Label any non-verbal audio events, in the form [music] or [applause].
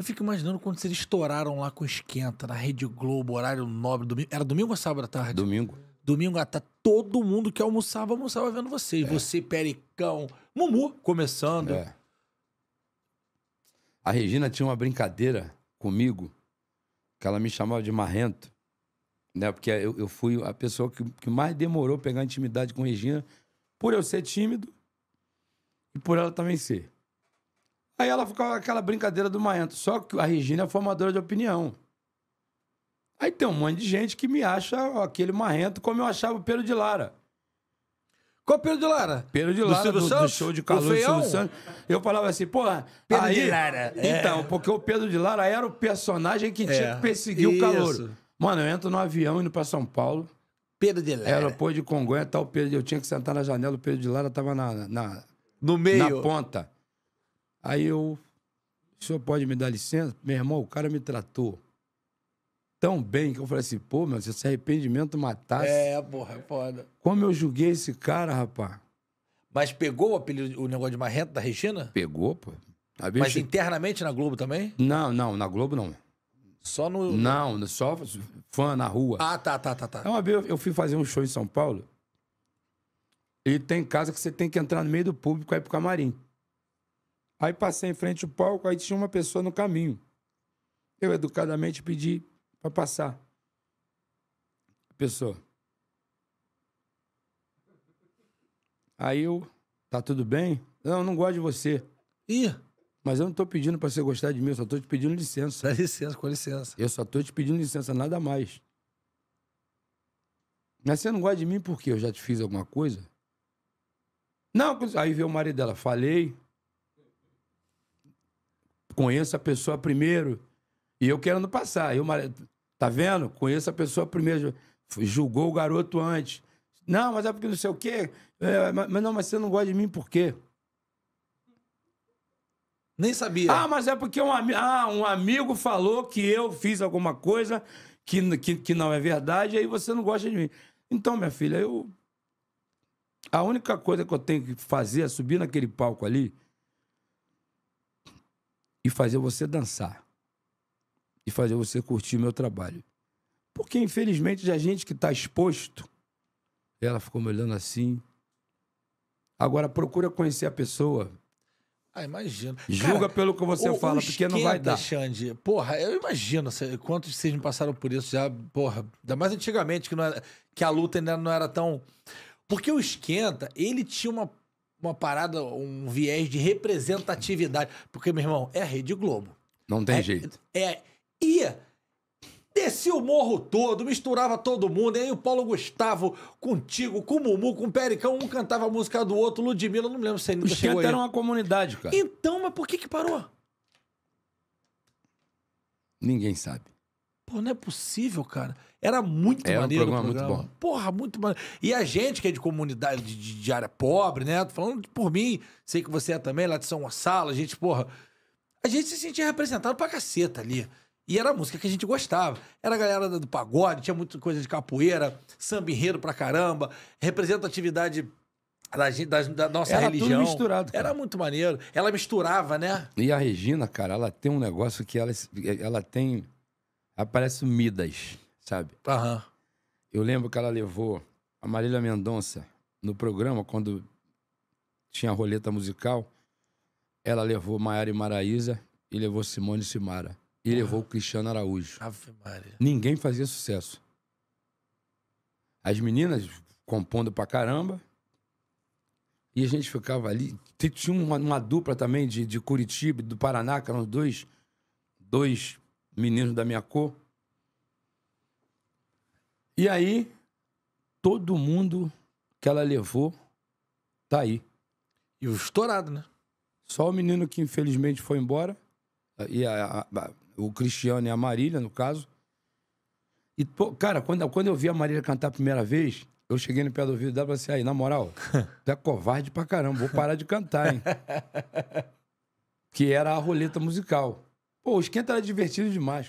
Eu fico imaginando quando vocês estouraram lá com Esquenta, na Rede Globo, horário nobre, domingo. Era domingo ou sábado à tarde? Domingo. Domingo à todo mundo que almoçava, almoçava vendo vocês. É. Você, Pericão, Mumu, começando. É. A Regina tinha uma brincadeira comigo, que ela me chamava de marrento, né? Porque eu, eu fui a pessoa que, que mais demorou pegar intimidade com Regina, por eu ser tímido e por ela também ser. Aí ela ficava aquela brincadeira do Maento. Só que a Regina é formadora de opinião. Aí tem um monte de gente que me acha aquele marrento como eu achava o Pedro de Lara. Qual Pedro de Lara? Pedro de Lara, do, do, do show de calor Silvio Santos. Eu falava assim, porra, Pedro aí, de Lara. É. Então, é. porque o Pedro de Lara era o personagem que tinha é. que perseguir Isso. o calor. Mano, eu entro no avião indo pra São Paulo. Pedro de Lara. Aeroporto de Congonha, tal tá Pedro. Eu tinha que sentar na janela, o Pedro de Lara tava na, na no meio. Na ponta. Aí eu, o senhor pode me dar licença? Meu irmão, o cara me tratou tão bem que eu falei assim, pô, meu, se esse arrependimento matasse. É, porra, é foda. Como eu julguei esse cara, rapaz. Mas pegou o, apelido, o negócio de marrento da Regina? Pegou, pô. Tá Mas internamente na Globo também? Não, não, na Globo não. Só no. Não, só fã na rua. Ah, tá, tá, tá, tá. Então, uma vez eu fui fazer um show em São Paulo. E tem casa que você tem que entrar no meio do público aí pro camarim. Aí passei em frente ao palco, aí tinha uma pessoa no caminho. Eu educadamente pedi para passar. A pessoa. Aí eu, tá tudo bem? Não, não gosto de você. Ih, mas eu não tô pedindo para você gostar de mim, eu só tô te pedindo licença. [laughs] Dá licença, com licença. Eu só tô te pedindo licença, nada mais. Mas você não gosta de mim porque eu já te fiz alguma coisa? Não, aí veio o marido dela, falei, conheço a pessoa primeiro. E eu querendo passar. Eu, tá vendo? Conheço a pessoa primeiro. Julgou o garoto antes. Não, mas é porque não sei o quê. É, mas não, mas você não gosta de mim por quê? Nem sabia. Ah, mas é porque um, ah, um amigo falou que eu fiz alguma coisa que, que, que não é verdade, aí você não gosta de mim. Então, minha filha, eu. A única coisa que eu tenho que fazer é subir naquele palco ali e fazer você dançar e fazer você curtir o meu trabalho. Porque, infelizmente, a gente que está exposto, ela ficou me olhando assim. Agora, procura conhecer a pessoa. Ah, imagino. Julga Cara, pelo que você o, fala, o esquenta, porque não vai dar. Xande, porra, eu imagino quantos vocês me passaram por isso já, porra. Ainda mais antigamente, que, não era, que a luta ainda não era tão. Porque o esquenta, ele tinha uma uma parada, um viés de representatividade. Porque, meu irmão, é a Rede Globo. Não tem é, jeito. É. Ia. Descia o morro todo, misturava todo mundo. E aí o Paulo Gustavo contigo, com o Mumu, com o Pericão, um cantava a música do outro, Ludmilla, não me lembro se ainda Os chegou era uma comunidade, cara. Então, mas por que que parou? Ninguém sabe. Pô, não é possível, cara. Era muito Era é, maneiro. Um programa, o programa é muito bom. Porra, muito maneiro. E a gente que é de comunidade de, de área pobre, né? Tô falando por mim, sei que você é também, lá de São Gonçalo, a gente, porra. A gente se sentia representado pra caceta ali. E era a música que a gente gostava. Era a galera do pagode, tinha muita coisa de capoeira, samba enredo pra caramba, representatividade da, da, da nossa era religião. Tudo misturado, cara. Era muito maneiro. Ela misturava, né? E a Regina, cara, ela tem um negócio que ela, ela tem aparece o Midas, sabe? Aham. Eu lembro que ela levou a Marília Mendonça no programa, quando tinha a roleta musical. Ela levou Maiara e Maraísa e levou Simone e Simara. E Porra. levou o Cristiano Araújo. Ave Maria. Ninguém fazia sucesso. As meninas compondo pra caramba. E a gente ficava ali. Tinha uma, uma dupla também de, de Curitiba, do Paraná, que eram dois, dois menino da minha cor. E aí, todo mundo que ela levou tá aí. E o estourado, né? Só o menino que infelizmente foi embora, e a, a, o Cristiano e a Marília, no caso. E, pô, cara, quando, quando eu vi a Marília cantar a primeira vez, eu cheguei no pé do ouvido dela e falei assim, aí, na moral, [laughs] tu é covarde pra caramba, vou parar de cantar, hein? [laughs] que era a roleta musical. Pô, o esquenta era divertido demais. Cara.